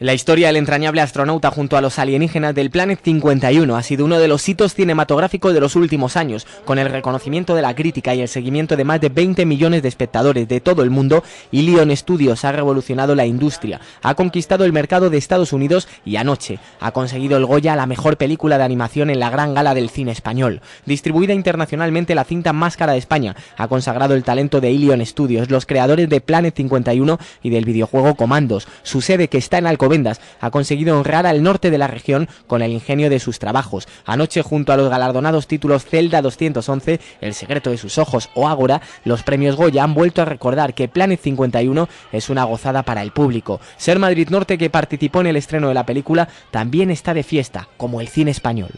La historia del entrañable astronauta junto a los alienígenas del Planet 51 ha sido uno de los hitos cinematográficos de los últimos años, con el reconocimiento de la crítica y el seguimiento de más de 20 millones de espectadores de todo el mundo, y Studios ha revolucionado la industria, ha conquistado el mercado de Estados Unidos y anoche ha conseguido el Goya la mejor película de animación en la gran gala del cine español. Distribuida internacionalmente la cinta Máscara de España ha consagrado el talento de Ilion Studios, los creadores de Planet 51 y del videojuego Comandos, su sede que está en el Vendas ha conseguido honrar al norte de la región con el ingenio de sus trabajos. Anoche, junto a los galardonados títulos Celda 211, El secreto de sus ojos o Ágora, los premios Goya han vuelto a recordar que Planet 51 es una gozada para el público. Ser Madrid Norte, que participó en el estreno de la película, también está de fiesta, como el cine español.